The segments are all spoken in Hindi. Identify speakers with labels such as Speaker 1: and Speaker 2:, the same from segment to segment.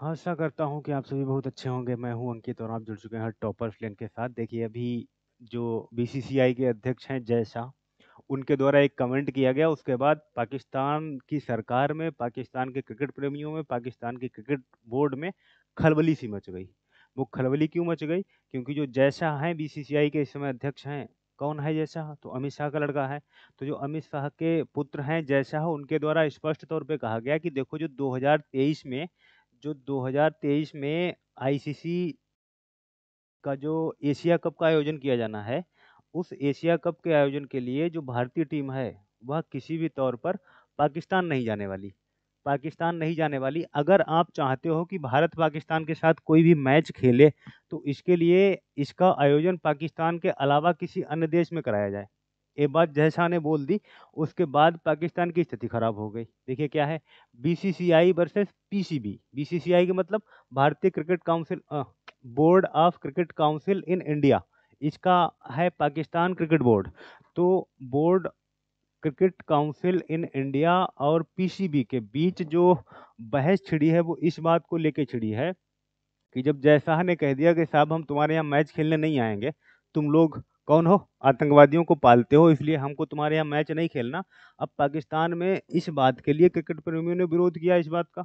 Speaker 1: हाँ, आशा करता हूँ कि आप सभी बहुत अच्छे होंगे। मैं हूँ अंकित और आप जुड़ चुके हैं टॉपर फ्लैन के साथ। देखिए अभी जो बीसीसीआई के अध्यक्ष हैं जय शाह, उनके द्वारा एक कमेंट किया गया उसके बाद पाकिस्तान की सरकार में, पाकिस्तान के क्रिकेट प्रेमियों में, पाकिस्तान के क्रिकेट बोर्ड में खलबली सी मच गई। वो खलबली क्यों मच गई? क्योंकि जो जय शाह हैं बी के इस समय अध्यक्ष हैं, कौन है जय शाह? तो अमित शाह का लड़का है। तो जो अमित शाह के पुत्र हैं जय शाह उनके द्वारा स्पष्ट तौर पर कहा गया कि देखो जो दो में जो 2023 में आईसीसी का जो एशिया कप का आयोजन किया जाना है उस एशिया कप के आयोजन के लिए जो भारतीय टीम है वह किसी भी तौर पर पाकिस्तान नहीं जाने वाली पाकिस्तान नहीं जाने वाली अगर आप चाहते हो कि भारत पाकिस्तान के साथ कोई भी मैच खेले तो इसके लिए इसका आयोजन पाकिस्तान के अलावा किसी अन्य देश में कराया जाए ये बात जहशा ने बोल दी उसके बाद पाकिस्तान की स्थिति खराब हो गई देखिए क्या है बीसीसीआई वर्सेस पीसीबी बीसीसीआई के मतलब भारतीय cricket council board of cricket council in India इसका है पाकिस्तान क्रिकेट बोर्ड तो board cricket council in India और पीसीबी के बीच जो बहस छिड़ी है वो इस बात को लेके छिड़ी है कि जब जयशाह ने कह दिया कि साहब हम तुम्हारे यहाँ मैच खेलने नहीं आएंगे तुम लोग कौन हो आतंकवादियों को पालते हो इसलिए हमको तुम्हारे यहाँ मैच नहीं खेलना अब पाकिस्तान में इस बात के लिए क्रिकेट प्रेमियों ने विरोध किया इस बात का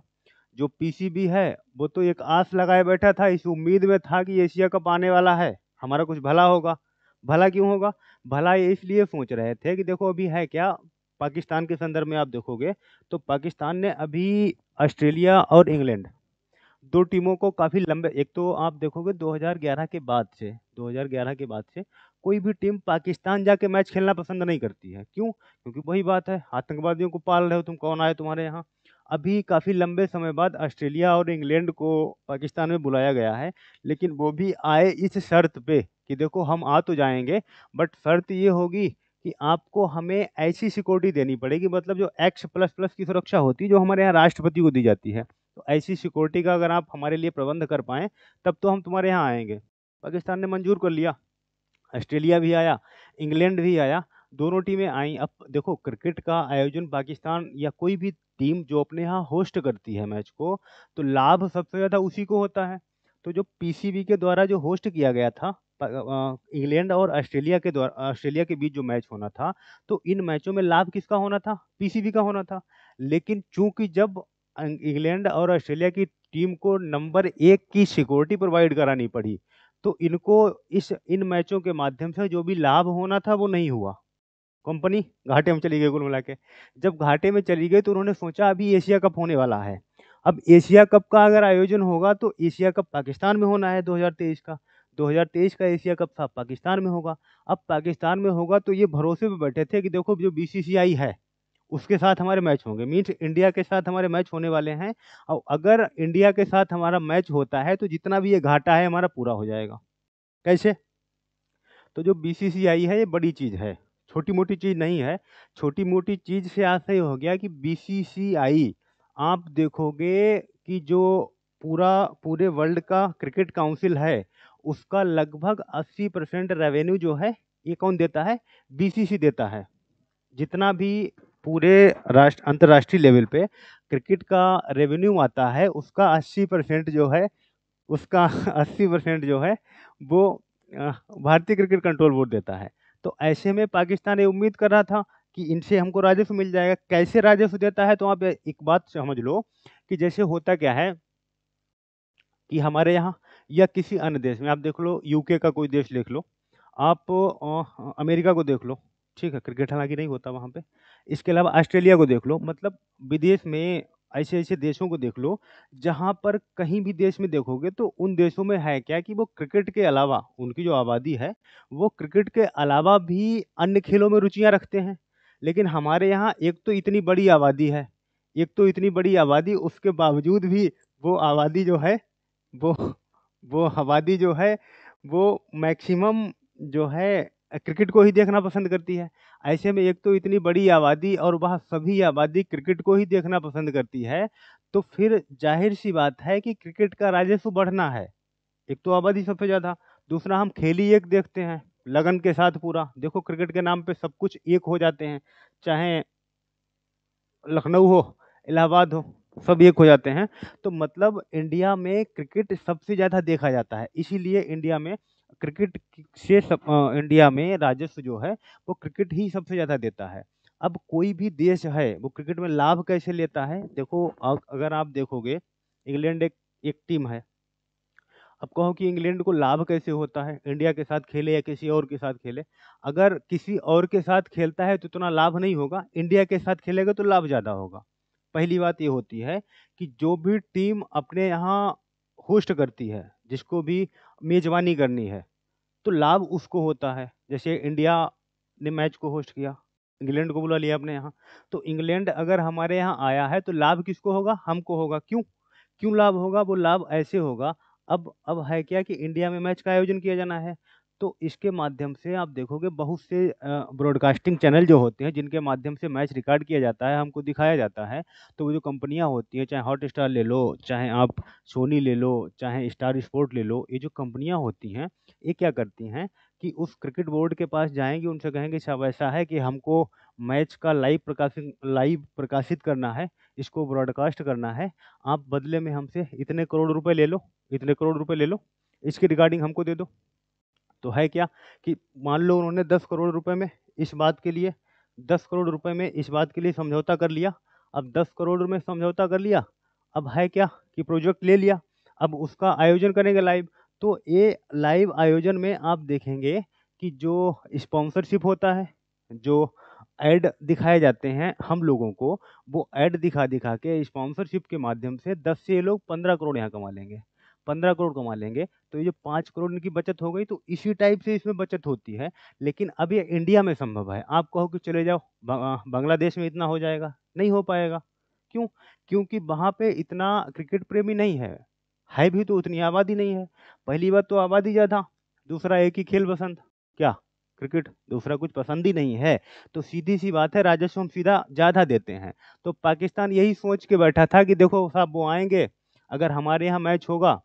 Speaker 1: जो पीसीबी है वो तो एक आस लगाए बैठा था इस उम्मीद में था कि एशिया कप आने वाला है हमारा कुछ भला होगा भला क्यों होगा भला ये इसलिए सोच रहे थे कि देखो अभी है क्या पाकिस्तान के संदर्भ में आप देखोगे तो पाकिस्तान ने अभी ऑस्ट्रेलिया और इंग्लैंड दो टीमों को काफ़ी लंबे एक तो आप देखोगे 2011 के बाद से 2011 के बाद से कोई भी टीम पाकिस्तान जाके मैच खेलना पसंद नहीं करती है क्यों क्योंकि वही बात है आतंकवादियों को पाल रहे हो तुम कौन आए तुम्हारे यहाँ अभी काफ़ी लंबे समय बाद ऑस्ट्रेलिया और इंग्लैंड को पाकिस्तान में बुलाया गया है लेकिन वो भी आए इस शर्त पे कि देखो हम आ तो जाएंगे बट शर्त ये होगी कि आपको हमें ऐसी सिक्योरिटी देनी पड़ेगी मतलब जो एक्स प्लस प्लस की सुरक्षा होती है जो हमारे यहाँ राष्ट्रपति को दी जाती है तो ऐसी सिक्योरिटी का अगर आप हमारे लिए प्रबंध कर पाएँ तब तो हम तुम्हारे यहाँ आएँगे पाकिस्तान ने मंजूर कर लिया ऑस्ट्रेलिया भी आया इंग्लैंड भी आया दोनों टीमें आई अब देखो क्रिकेट का आयोजन पाकिस्तान या कोई भी टीम जो अपने यहाँ होस्ट करती है मैच को तो लाभ सबसे ज़्यादा उसी को होता है तो जो पीसीबी के द्वारा जो होस्ट किया गया था इंग्लैंड और ऑस्ट्रेलिया के द्वारा ऑस्ट्रेलिया के बीच जो मैच होना था तो इन मैचों में लाभ किसका होना था पीसीबी का होना था लेकिन चूंकि जब इंग्लैंड और ऑस्ट्रेलिया की टीम को नंबर एक की सिक्योरिटी प्रोवाइड करानी पड़ी तो इनको इस इन मैचों के माध्यम से जो भी लाभ होना था वो नहीं हुआ कंपनी घाटे में चली गई कुल मिला के जब घाटे में चली गई तो उन्होंने सोचा अभी एशिया कप होने वाला है अब एशिया कप का अगर आयोजन होगा तो एशिया कप पाकिस्तान में होना है 2023 का 2023 का एशिया कप था पाकिस्तान में होगा अब पाकिस्तान में होगा तो ये भरोसे पर बैठे थे कि देखो जो बी है उसके साथ हमारे मैच होंगे मीन्स इंडिया के साथ हमारे मैच होने वाले हैं और अगर इंडिया के साथ हमारा मैच होता है तो जितना भी ये घाटा है हमारा पूरा हो जाएगा कैसे तो जो बी है ये बड़ी चीज़ है छोटी मोटी चीज़ नहीं है छोटी मोटी चीज़ से ऐसा ही हो गया कि बी आप देखोगे कि जो पूरा पूरे वर्ल्ड का क्रिकेट काउंसिल है उसका लगभग 80 परसेंट रेवेन्यू जो है ये कौन देता है बीसीसी देता है जितना भी पूरे राष्ट्र अंतर्राष्ट्रीय लेवल पे क्रिकेट का रेवेन्यू आता है उसका अस्सी परसेंट जो है उसका अस्सी परसेंट जो है वो भारतीय क्रिकेट कंट्रोल बोर्ड देता है तो ऐसे में पाकिस्तान ये उम्मीद कर रहा था कि इनसे हमको राजस्व मिल जाएगा कैसे राजस्व देता है तो आप एक बात समझ लो कि जैसे होता क्या है कि हमारे यहाँ या किसी अन्य देश में आप देख लो यूके का कोई देश देख लो आप अमेरिका को देख लो ठीक है क्रिकेट हालांकि नहीं होता वहाँ पे इसके अलावा ऑस्ट्रेलिया को देख लो मतलब विदेश में ऐसे ऐसे देशों को देख लो जहाँ पर कहीं भी देश में देखोगे तो उन देशों में है क्या कि वो क्रिकेट के अलावा उनकी जो आबादी है वो क्रिकेट के अलावा भी अन्य खेलों में रुचियाँ रखते हैं लेकिन हमारे यहाँ एक तो इतनी बड़ी आबादी है एक तो इतनी बड़ी आबादी उसके बावजूद भी वो आबादी जो है वो वो आबादी जो है वो मैक्सिमम जो है क्रिकेट को ही देखना पसंद करती है ऐसे में एक तो इतनी बड़ी आबादी और वह सभी आबादी क्रिकेट को ही देखना पसंद करती है तो फिर जाहिर सी बात है कि क्रिकेट का राजस्व बढ़ना है एक तो आबादी सबसे ज़्यादा दूसरा हम खेली एक देखते हैं लगन के साथ पूरा देखो क्रिकेट के नाम पे सब कुछ एक हो जाते हैं चाहे लखनऊ हो इलाहाबाद हो सब एक हो जाते हैं तो मतलब इंडिया में क्रिकेट सबसे ज़्यादा देखा जाता है इसीलिए इंडिया में क्रिकेट से सब इंडिया में राजस्व जो है वो क्रिकेट ही सबसे ज़्यादा देता है अब कोई भी देश है वो क्रिकेट में लाभ कैसे लेता है देखो अगर आप देखोगे इंग्लैंड एक एक टीम है अब कहो कि इंग्लैंड को लाभ कैसे होता है इंडिया के साथ खेले या किसी और के साथ खेले अगर किसी और के साथ खेलता है तो इतना लाभ नहीं होगा इंडिया के साथ खेलेगा तो लाभ ज़्यादा होगा पहली बात ये होती है कि जो भी टीम अपने यहाँ होस्ट करती है जिसको भी मेज़बानी करनी है तो लाभ उसको होता है जैसे इंडिया ने मैच को होस्ट किया इंग्लैंड को बुला लिया अपने यहाँ तो इंग्लैंड अगर हमारे यहाँ आया है तो लाभ किसको होगा हमको होगा क्यों क्यों लाभ होगा वो लाभ ऐसे होगा अब अब है क्या कि इंडिया में मैच का आयोजन किया जाना है तो इसके माध्यम से आप देखोगे बहुत से ब्रॉडकास्टिंग चैनल जो होते हैं जिनके माध्यम से मैच रिकॉर्ड किया जाता है हमको दिखाया जाता है तो वो जो कंपनियां होती हैं चाहे हॉट स्टार ले लो चाहे आप सोनी ले लो चाहे स्टार स्पोर्ट ले लो ये जो कंपनियां होती हैं ये क्या करती हैं कि उस क्रिकेट बोर्ड के पास जाएंगे उनसे कहेंगे सब अच्छा, ऐसा है कि हमको मैच का लाइव प्रकाशित लाइव प्रकाशित करना है इसको ब्रॉडकास्ट करना है आप बदले में हमसे इतने करोड़ रुपये ले लो इतने करोड़ रुपये ले लो इसकी रिगार्डिंग हमको दे दो तो है क्या कि मान लो उन्होंने दस करोड़ रुपए में इस बात के लिए दस करोड़ रुपए में इस बात के लिए समझौता कर लिया अब दस करोड़ में समझौता कर लिया अब है क्या कि प्रोजेक्ट ले लिया अब उसका आयोजन करेंगे लाइव तो ये लाइव आयोजन में आप देखेंगे कि जो स्पॉन्सरशिप होता है जो ऐड दिखाए जाते हैं हम लोगों को वो ऐड दिखा दिखा के स्पॉन्सरशिप के माध्यम से दस से ये लोग पंद्रह करोड़ यहाँ कमा लेंगे पंद्रह करोड़ कमा लेंगे तो ये जो पाँच करोड़ इनकी बचत हो गई तो इसी टाइप से इसमें बचत होती है लेकिन अब ये इंडिया में संभव है आप कहो कि चले जाओ बांग्लादेश में इतना हो जाएगा नहीं हो पाएगा क्यों क्योंकि वहाँ पे इतना क्रिकेट प्रेमी नहीं है है भी तो उतनी आबादी नहीं है पहली बात तो आबादी ज़्यादा दूसरा एक ही खेल पसंद क्या क्रिकेट दूसरा कुछ पसंद ही नहीं है तो सीधी सी बात है राजस्व हम सीधा ज़्यादा देते हैं तो पाकिस्तान यही सोच के बैठा था कि देखो साहब वो आएंगे अगर हमारे यहाँ मैच होगा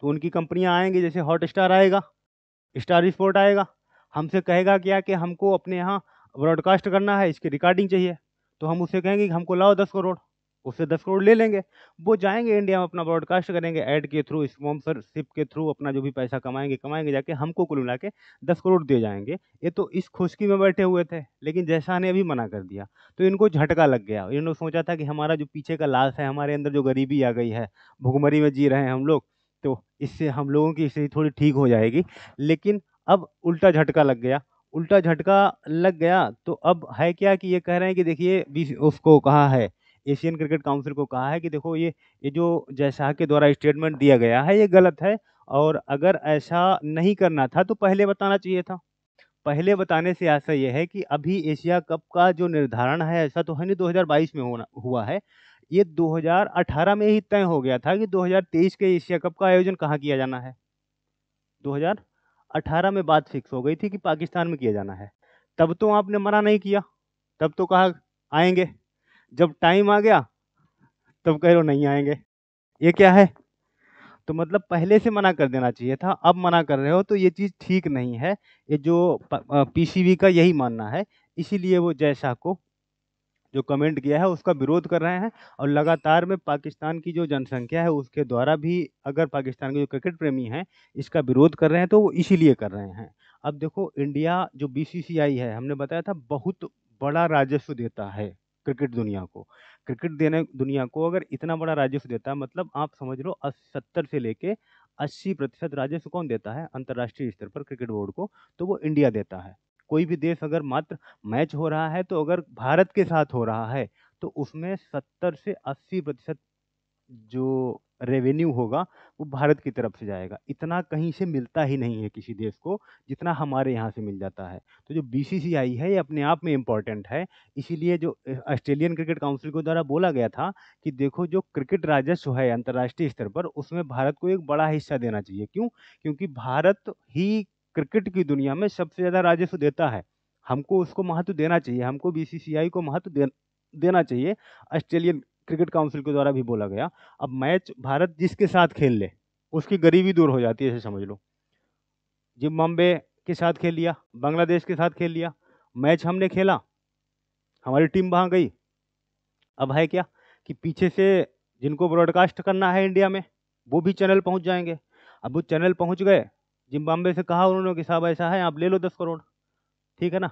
Speaker 1: तो उनकी कंपनियाँ आएंगी जैसे हॉट स्टार आएगा स्टार स्पोर्ट आएगा हमसे कहेगा क्या कि हमको अपने यहाँ ब्रॉडकास्ट करना है इसकी रिकॉर्डिंग चाहिए तो हम उससे कहेंगे कि हमको लाओ दस करोड़ उससे दस करोड़ ले लेंगे वो जाएंगे इंडिया में अपना ब्रॉडकास्ट करेंगे ऐड के थ्रू स्पॉन्सरशिप के थ्रू अपना जो भी पैसा कमाएंगे कमाएंगे जाके हमको कुल मिला के दस करोड़ दिए जाएंगे ये तो इस खुशकी में बैठे हुए थे लेकिन जैसा ने अभी मना कर दिया तो इनको झटका लग गया इन्होंने सोचा था कि हमारा जो पीछे का लाश है हमारे अंदर जो गरीबी आ गई है भुखमरी में जी रहे हैं हम लोग तो इससे हम लोगों की स्थिति थोड़ी ठीक हो जाएगी लेकिन अब उल्टा झटका लग गया उल्टा झटका लग गया तो अब है क्या कि ये कह रहे हैं कि देखिए उसको कहा है एशियन क्रिकेट काउंसिल को कहा है कि देखो ये ये जो शाह के द्वारा स्टेटमेंट दिया गया है ये गलत है और अगर ऐसा नहीं करना था तो पहले बताना चाहिए था पहले बताने से ऐसा ये है कि अभी एशिया कप का जो निर्धारण है ऐसा तो है नहीं दो में होना हुआ है ये 2018 में ही तय हो गया था कि 2023 के एशिया कप का आयोजन कहाँ किया जाना है 2018 में बात फिक्स हो गई थी कि पाकिस्तान में किया जाना है तब तो आपने मना नहीं किया तब तो कहा आएंगे जब टाइम आ गया तब कह रहे नहीं आएंगे ये क्या है तो मतलब पहले से मना कर देना चाहिए था अब मना कर रहे हो तो ये चीज़ ठीक नहीं है ये जो पीसीबी का यही मानना है इसीलिए वो जय शाह को जो कमेंट किया है उसका विरोध कर रहे हैं और लगातार में पाकिस्तान की जो जनसंख्या है उसके द्वारा भी अगर पाकिस्तान के जो क्रिकेट प्रेमी हैं इसका विरोध कर रहे हैं तो वो इसीलिए कर रहे हैं अब देखो इंडिया जो बीसीसीआई है हमने बताया था बहुत बड़ा राजस्व देता है क्रिकेट दुनिया को क्रिकेट देने दुनिया को अगर इतना बड़ा राजस्व देता है मतलब आप समझ लो सत्तर से लेके अस्सी प्रतिशत राजस्व कौन देता है अंतर्राष्ट्रीय स्तर पर क्रिकेट बोर्ड को तो वो इंडिया देता है कोई भी देश अगर मात्र मैच हो रहा है तो अगर भारत के साथ हो रहा है तो उसमें सत्तर से अस्सी प्रतिशत जो रेवेन्यू होगा वो भारत की तरफ से जाएगा इतना कहीं से मिलता ही नहीं है किसी देश को जितना हमारे यहाँ से मिल जाता है तो जो बी है ये अपने आप में इम्पॉर्टेंट है इसीलिए जो ऑस्ट्रेलियन क्रिकेट काउंसिल के द्वारा बोला गया था कि देखो जो क्रिकेट राजस्व है अंतर्राष्ट्रीय स्तर पर उसमें भारत को एक बड़ा हिस्सा देना चाहिए क्यों क्योंकि भारत ही क्रिकेट की दुनिया में सबसे ज़्यादा राजस्व देता है हमको उसको महत्व देना चाहिए हमको बीसीसीआई को महत्व दे, देना चाहिए ऑस्ट्रेलियन क्रिकेट काउंसिल के द्वारा भी बोला गया अब मैच भारत जिसके साथ खेल ले उसकी गरीबी दूर हो जाती है ऐसे समझ लो जिम्बाब्वे के साथ खेल लिया बांग्लादेश के साथ खेल लिया मैच हमने खेला हमारी टीम वहाँ गई अब है क्या कि पीछे से जिनको ब्रॉडकास्ट करना है इंडिया में वो भी चैनल पहुँच जाएंगे अब वो चैनल पहुँच गए जिम्बाब्वे से कहा उन्होंने कि साहब ऐसा है आप ले लो दस करोड़ ठीक है ना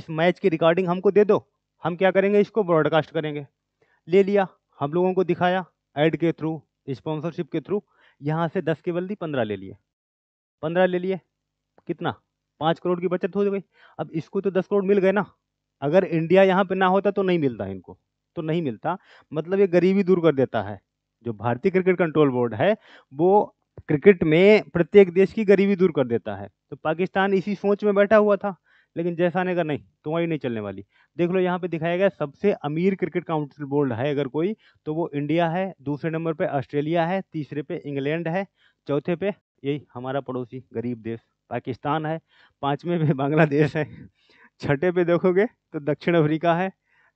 Speaker 1: इस मैच की रिकॉर्डिंग हमको दे दो हम क्या करेंगे इसको ब्रॉडकास्ट करेंगे ले लिया हम लोगों को दिखाया ऐड के थ्रू स्पॉन्सरशिप के थ्रू यहाँ से दस के बल्दी पंद्रह ले लिए पंद्रह ले लिए कितना पाँच करोड़ की बचत हो गई अब इसको तो दस करोड़ मिल गए ना अगर इंडिया यहाँ पे ना होता तो नहीं मिलता इनको तो नहीं मिलता मतलब ये गरीबी दूर कर देता है जो भारतीय क्रिकेट कंट्रोल बोर्ड है वो क्रिकेट में प्रत्येक देश की गरीबी दूर कर देता है तो पाकिस्तान इसी सोच में बैठा हुआ था लेकिन जैसा ने कहा नहीं तुम्हारी नहीं चलने वाली देख लो यहाँ पे दिखाया गया सबसे अमीर क्रिकेट काउंसिल बोर्ड है अगर कोई तो वो इंडिया है दूसरे नंबर पे ऑस्ट्रेलिया है तीसरे पे इंग्लैंड है चौथे पे यही हमारा पड़ोसी गरीब देश पाकिस्तान है पाँचवें पे बांग्लादेश है छठे पे देखोगे तो दक्षिण अफ्रीका है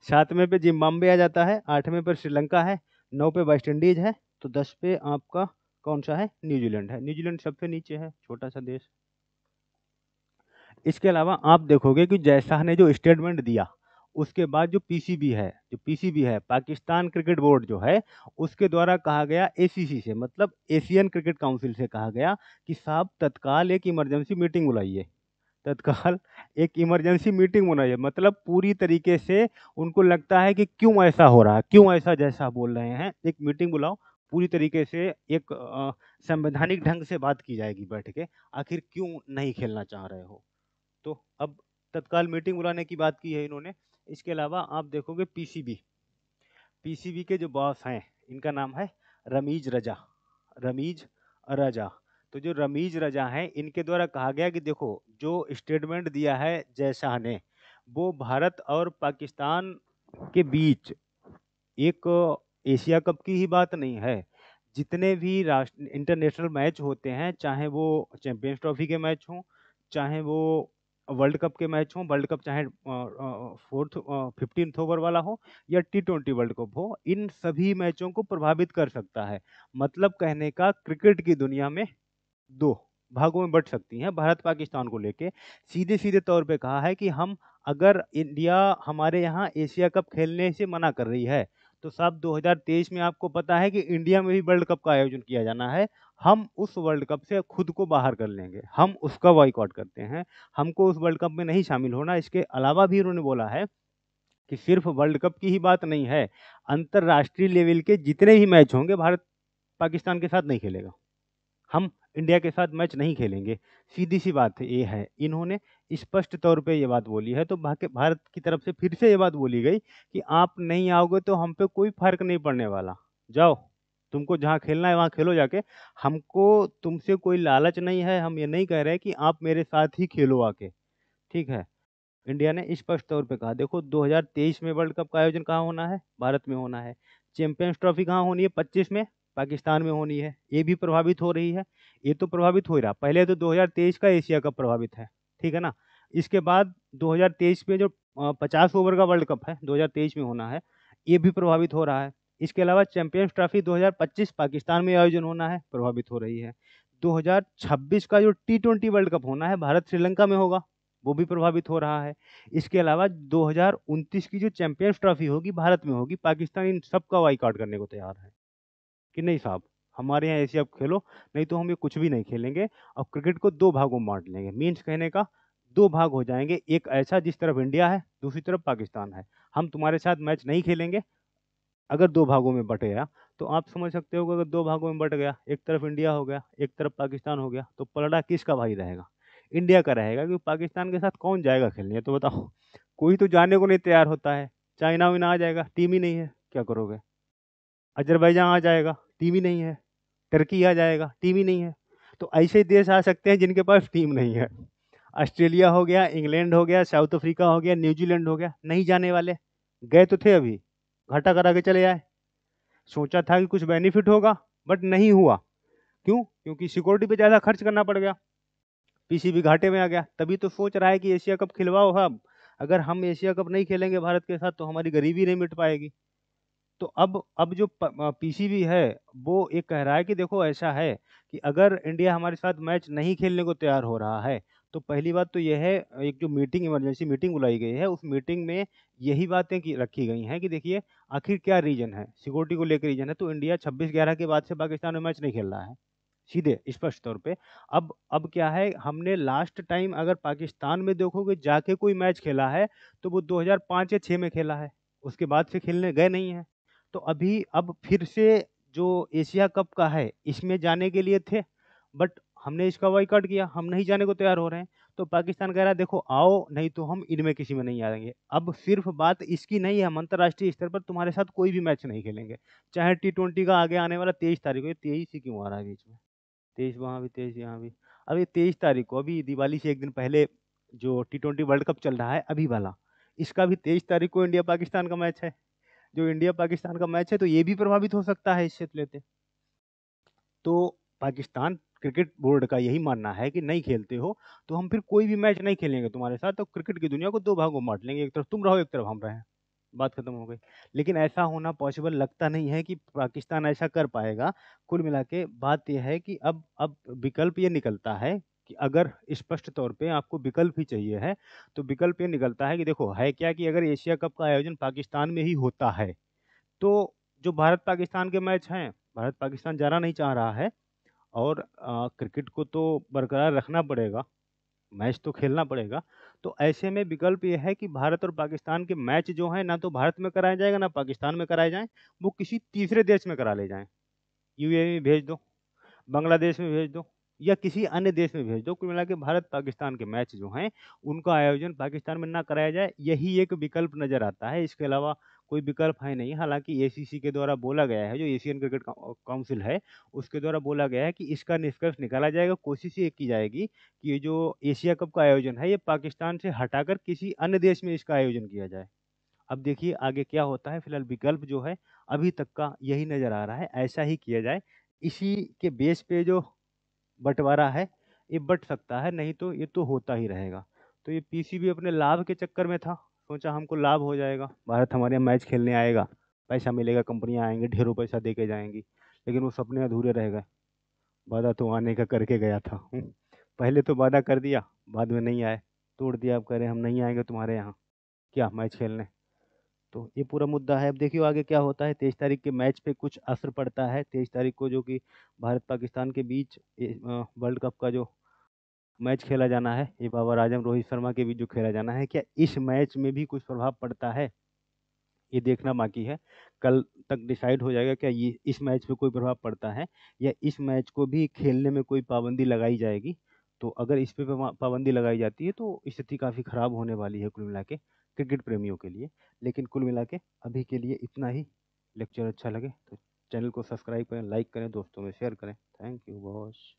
Speaker 1: सातवें पे जिम्बाब्वे आ जाता है आठवें पर श्रीलंका है नौ पे वेस्ट इंडीज़ है तो दस पे आपका कौन सा है न्यूजीलैंड है न्यूजीलैंड सबसे नीचे है छोटा सा देश इसके अलावा आप देखोगे कि जैसा ने जो स्टेटमेंट दिया उसके बाद जो पीसीबी है जो पीसीबी है पाकिस्तान क्रिकेट बोर्ड जो है उसके द्वारा कहा गया एसीसी से मतलब एशियन क्रिकेट काउंसिल से कहा गया कि साहब तत्काल एक इमरजेंसी मीटिंग बुलाइए तत्काल एक इमरजेंसी मीटिंग बुलाइए मतलब पूरी तरीके से उनको लगता है कि क्यों ऐसा हो रहा है क्यों ऐसा जैसा बोल रहे हैं एक मीटिंग बुलाओ पूरी तरीके से एक संवैधानिक ढंग से बात की जाएगी बैठ के आखिर क्यों नहीं खेलना चाह रहे हो तो अब तत्काल मीटिंग बुलाने की बात की है इन्होंने इसके अलावा आप देखोगे पीसीबी पीसीबी के जो बॉस हैं इनका नाम है रमीज रजा रमीज रजा तो जो रमीज रजा हैं इनके द्वारा कहा गया कि देखो जो स्टेटमेंट दिया है जयशाह ने वो भारत और पाकिस्तान के बीच एक एशिया कप की ही बात नहीं है जितने भी राष्ट्र इंटरनेशनल मैच होते हैं चाहे वो चैंपियंस ट्रॉफी के मैच हों चाहे वो वर्ल्ड कप के मैच हों वर्ल्ड कप चाहे फोर्थ फिफ्टीन ओवर वाला हो या टी ट्वेंटी वर्ल्ड कप हो इन सभी मैचों को प्रभावित कर सकता है मतलब कहने का क्रिकेट की दुनिया में दो भागों में बढ़ सकती हैं भारत पाकिस्तान को लेके सीधे सीधे तौर पे कहा है कि हम अगर इंडिया हमारे यहाँ एशिया कप खेलने से मना कर रही है तो साहब 2023 में आपको पता है कि इंडिया में भी वर्ल्ड कप का आयोजन किया जाना है हम उस वर्ल्ड कप से खुद को बाहर कर लेंगे हम उसका वॉइकआउट करते हैं हमको उस वर्ल्ड कप में नहीं शामिल होना इसके अलावा भी उन्होंने बोला है कि सिर्फ वर्ल्ड कप की ही बात नहीं है अंतर्राष्ट्रीय लेवल के जितने भी मैच होंगे भारत पाकिस्तान के साथ नहीं खेलेगा हम इंडिया के साथ मैच नहीं खेलेंगे सीधी सी बात ये है इन्होंने स्पष्ट तौर पे ये बात बोली है तो भारत की तरफ से फिर से ये बात बोली गई कि आप नहीं आओगे तो हम पे कोई फर्क नहीं पड़ने वाला जाओ तुमको जहाँ खेलना है वहाँ खेलो जाके हमको तुमसे कोई लालच नहीं है हम ये नहीं कह रहे कि आप मेरे साथ ही खेलो आके ठीक है इंडिया ने स्पष्ट तौर पे कहा देखो 2023 में वर्ल्ड कप का आयोजन कहाँ होना है भारत में होना है चैंपियंस ट्रॉफी कहाँ होनी है 25 में पाकिस्तान में होनी है ये भी प्रभावित हो रही है ये तो प्रभावित हो रहा पहले तो 2023 का एशिया कप प्रभावित है ठीक है ना इसके बाद 2023 में जो 50 ओवर का वर्ल्ड कप है 2023 में होना है ये भी प्रभावित हो रहा है इसके अलावा चैंपियंस ट्रॉफी 2025 पाकिस्तान में आयोजन होना है प्रभावित हो रही है दो का जो टी ट्वेंटी वर्ल्ड कप होना है भारत श्रीलंका में होगा वो भी प्रभावित हो रहा है इसके अलावा दो की जो चैंपियंस ट्रॉफी होगी भारत में होगी पाकिस्तान इन सब का वाइकआउट करने को तैयार है कि नहीं साहब हमारे यहाँ ऐसी आप खेलो नहीं तो हम ये कुछ भी नहीं खेलेंगे और क्रिकेट को दो भागों में बांट लेंगे मीन्स कहने का दो भाग हो जाएंगे एक ऐसा जिस तरफ इंडिया है दूसरी तरफ पाकिस्तान है हम तुम्हारे साथ मैच नहीं खेलेंगे अगर दो भागों में बट गया तो आप समझ सकते हो अगर दो भागों में बट गया एक तरफ इंडिया हो गया एक तरफ पाकिस्तान हो गया तो पलड़ा किसका भाई रहेगा इंडिया का रहेगा क्योंकि पाकिस्तान के साथ कौन जाएगा खेलने तो बताओ कोई तो जाने को नहीं तैयार होता है चाइना में ना आ जाएगा टीम ही नहीं है क्या करोगे अजरबैजान आ जाएगा टीम ही नहीं है टर्की आ जाएगा टीम ही नहीं है तो ऐसे देश आ सकते हैं जिनके पास टीम नहीं है ऑस्ट्रेलिया हो गया इंग्लैंड हो गया साउथ अफ्रीका हो गया न्यूजीलैंड हो गया नहीं जाने वाले गए तो थे अभी घाटा करा के चले आए सोचा था कि कुछ बेनिफिट होगा बट नहीं हुआ क्यों क्योंकि सिक्योरिटी पे ज़्यादा खर्च करना पड़ गया भी घाटे में आ गया तभी तो सोच रहा है कि एशिया कप खिलवाओ हम अगर हम एशिया कप नहीं खेलेंगे भारत के साथ तो हमारी गरीबी नहीं मिट पाएगी तो अब अब जो पीसीबी है वो ये कह रहा है कि देखो ऐसा है कि अगर इंडिया हमारे साथ मैच नहीं खेलने को तैयार हो रहा है तो पहली बात तो यह है एक जो मीटिंग इमरजेंसी मीटिंग बुलाई गई है उस मीटिंग में यही बातें की रखी गई हैं कि देखिए आखिर क्या रीजन है सिक्योरिटी को लेकर रीजन है तो इंडिया छब्बीस ग्यारह के बाद से पाकिस्तान में मैच नहीं खेल रहा है सीधे स्पष्ट तौर पे अब अब क्या है हमने लास्ट टाइम अगर पाकिस्तान में देखोगे जाके कोई मैच खेला है तो वो 2005 या 6 में खेला है उसके बाद से खेलने गए नहीं हैं तो अभी अब फिर से जो एशिया कप का है इसमें जाने के लिए थे बट हमने इसका वाइकआउट किया हम नहीं जाने को तैयार हो रहे हैं तो पाकिस्तान कह रहा है देखो आओ नहीं तो हम इनमें किसी में नहीं आएंगे अब सिर्फ बात इसकी नहीं है हम अंतर्राष्ट्रीय स्तर पर तुम्हारे साथ कोई भी मैच नहीं खेलेंगे चाहे टी ट्वेंटी का आगे आने वाला तेईस तारीख को तेईस ही क्यों आ रहा है बीच में तेईस वहाँ भी तेईस यहाँ भी अब ये तेईस तारीख को अभी दिवाली से एक दिन पहले जो टी ट्वेंटी वर्ल्ड कप चल रहा है अभी वाला इसका भी तेईस तारीख को इंडिया पाकिस्तान का मैच है जो इंडिया पाकिस्तान का मैच है तो ये भी प्रभावित हो सकता है इससे लेते तो पाकिस्तान क्रिकेट बोर्ड का यही मानना है कि नहीं खेलते हो तो हम फिर कोई भी मैच नहीं खेलेंगे तुम्हारे साथ तो क्रिकेट की दुनिया को दो भागों में बांट लेंगे एक तरफ तुम रहो एक तरफ हम रहें बात खत्म हो गई लेकिन ऐसा होना पॉसिबल लगता नहीं है कि पाकिस्तान ऐसा कर पाएगा कुल मिला के बात यह है कि अब अब विकल्प ये निकलता है कि अगर स्पष्ट तौर पे आपको विकल्प ही चाहिए है तो विकल्प ये निकलता है कि देखो है क्या कि अगर एशिया कप का आयोजन पाकिस्तान में ही होता है तो जो भारत पाकिस्तान के मैच हैं भारत पाकिस्तान जाना नहीं चाह रहा है और आ, क्रिकेट को तो बरकरार रखना पड़ेगा मैच तो खेलना पड़ेगा तो ऐसे में विकल्प ये है कि भारत और पाकिस्तान के मैच जो हैं ना तो भारत में कराया जाएगा ना पाकिस्तान में कराए जाएँ वो किसी तीसरे देश में करा ले जाएँ यू में भेज दो बांग्लादेश में भेज दो या किसी अन्य देश में भेज दो कुल मिला के भारत पाकिस्तान के मैच जो हैं उनका आयोजन पाकिस्तान में ना कराया जाए यही एक विकल्प नज़र आता है इसके अलावा कोई विकल्प है नहीं हालांकि एसीसी के द्वारा बोला गया है जो एशियन क्रिकेट काउंसिल है उसके द्वारा बोला गया है कि इसका निष्कर्ष निकाला जाएगा कोशिश ये की जाएगी कि ये जो एशिया कप का आयोजन है ये पाकिस्तान से हटाकर किसी अन्य देश में इसका आयोजन किया जाए अब देखिए आगे क्या होता है फिलहाल विकल्प जो है अभी तक का यही नज़र आ रहा है ऐसा ही किया जाए इसी के बेस पे जो बंटवारा है ये बट सकता है नहीं तो ये तो होता ही रहेगा तो ये पीसीबी अपने लाभ के चक्कर में था सोचा हमको लाभ हो जाएगा भारत हमारे यहाँ मैच खेलने आएगा पैसा मिलेगा कंपनियाँ आएंगी ढेरों पैसा दे के जाएंगी लेकिन वो सपने अधूरे रह गए वादा तो आने का करके गया था हम्म। पहले तो वादा कर दिया बाद में नहीं आए तोड़ दिया अब कह रहे हम नहीं आएंगे तुम्हारे यहाँ क्या मैच खेलने तो ये पूरा मुद्दा है अब देखियो आगे क्या होता है तेईस तारीख के मैच पे कुछ असर पड़ता है तेईस तारीख को जो कि भारत पाकिस्तान के बीच वर्ल्ड कप का जो मैच खेला जाना है ये बाबर आजम रोहित शर्मा के बीच जो खेला जाना है क्या इस मैच में भी कुछ प्रभाव पड़ता है ये देखना बाकी है कल तक डिसाइड हो जाएगा क्या ये इस मैच पे कोई प्रभाव पड़ता है या इस मैच को भी खेलने में कोई पाबंदी लगाई जाएगी तो अगर इस पर पाबंदी लगाई जाती है तो स्थिति काफ़ी ख़राब होने वाली है कुल मिला के क्रिकेट प्रेमियों के लिए लेकिन कुल मिला के अभी के लिए इतना ही लेक्चर अच्छा लगे तो चैनल को सब्सक्राइब करें लाइक करें दोस्तों में शेयर करें थैंक यू बॉस